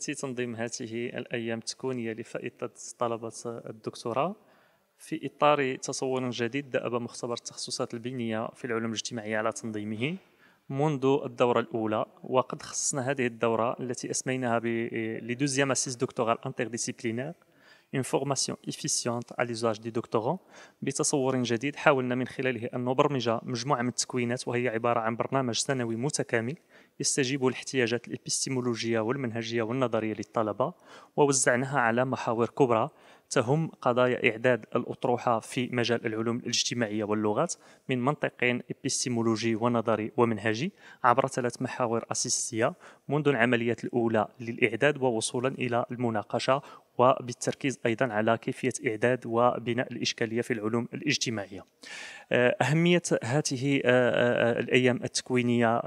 تأتي تنظيم هذه الأيام التكوينية لفائدة طلبة الدكتوراه في إطار تصور جديد دأب مختبر التخصصات البنية في العلوم الاجتماعية على تنظيمه منذ الدورة الأولى وقد خصصنا هذه الدورة التي أسميناها لدوزيام أسيس دكتورال ديسيبلينير une formation efficiente à l'usage des doctorants بتصور جديد حاولنا من خلاله أن نبرمج مجموعة من التكوينات وهي عبارة عن برنامج سنوي متكامل يستجيب لاحتياجات الإبستيمولوجية والمنهجية والنظرية للطلبة ووزعناها على محاور كبرى تهم قضايا إعداد الأطروحة في مجال العلوم الاجتماعية واللغات من منطق إبستيمولوجي ونظري ومنهجي عبر ثلاث محاور أساسية منذ العمليات الأولى للإعداد ووصولا إلى المناقشة وبالتركيز أيضا على كيفية إعداد وبناء الإشكالية في العلوم الاجتماعية آه، أهمية هذه آه، آه، الأيام التكوينية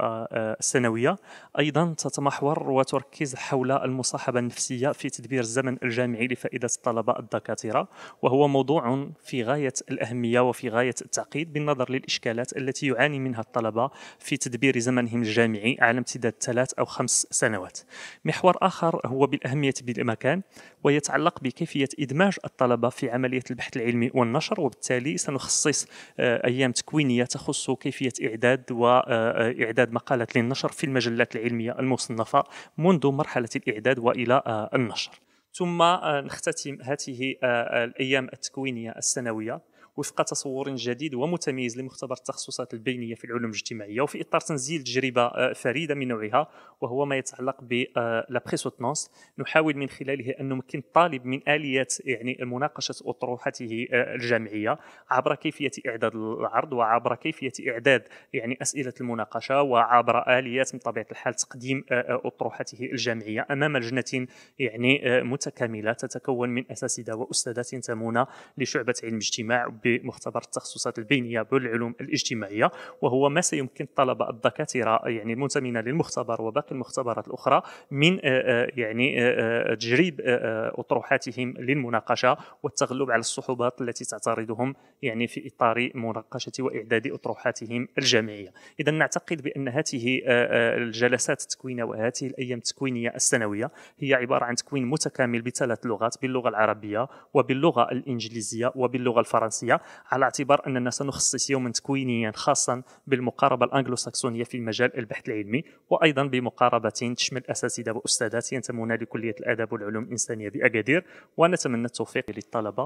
السنوية أيضا تتمحور وتركز حول المصاحبة النفسية في تدبير الزمن الجامعي لفائدة الطلبة الدكاترة وهو موضوع في غاية الأهمية وفي غاية التعقيد بالنظر للإشكالات التي يعاني منها الطلبة في تدبير زمنهم الجامعي على امتداد ثلاث أو خمس سنوات محور آخر هو بالأهمية بالمكان وهي يتعلق بكيفيه ادماج الطلبه في عمليه البحث العلمي والنشر وبالتالي سنخصص آه، ايام تكوينيه تخص كيفيه اعداد واعداد آه، آه، مقالات للنشر في المجلات العلميه المصنفه منذ مرحله الاعداد والى النشر ثم نختتم هذه الايام التكوينيه السنويه وفق تصور جديد ومتميز لمختبر التخصصات البينيه في العلوم الاجتماعيه وفي اطار تنزيل تجربه آه، فريده من نوعها وهو ما يتعلق ب آه، لا بريسوتنونس نحاول من خلاله ان نمكن الطالب من اليات يعني مناقشه اطروحته آه، الجامعيه عبر كيفيه اعداد العرض وعبر كيفيه اعداد يعني اسئله المناقشه وعبر اليات من طبيعه الحال تقديم اطروحته الجامعيه امام لجنه يعني متكامله تتكون من اساتذه واستاذات ينتمون لشعبه علم الاجتماع بمختبر التخصصات البينيه بالعلوم الاجتماعيه وهو ما سيمكن الطلبه الدكاتره يعني المنتمين للمختبر وباقي المختبرات الاخرى من آه، آه، يعني آه، تجريب اطروحاتهم للمناقشه والتغلب على الصعوبات التي تعترضهم يعني في اطار مناقشه واعداد اطروحاتهم الجامعيه اذا نعتقد بان هذه الجلسات التكوينيه وهذه الايام التكوينيه السنويه هي عباره عن تكوين متكامل بثلاث لغات باللغه العربيه وباللغه الانجليزيه وباللغه الفرنسيه على اعتبار أننا سنخصص يوما تكوينيا خاصا بالمقاربة الأنجلوساكسونية في مجال البحث العلمي وأيضا بمقاربة تشمل أساتذة وأستاذات ينتمون لكلية الآداب والعلوم الإنسانية بأكادير ونتمنى التوفيق للطلبة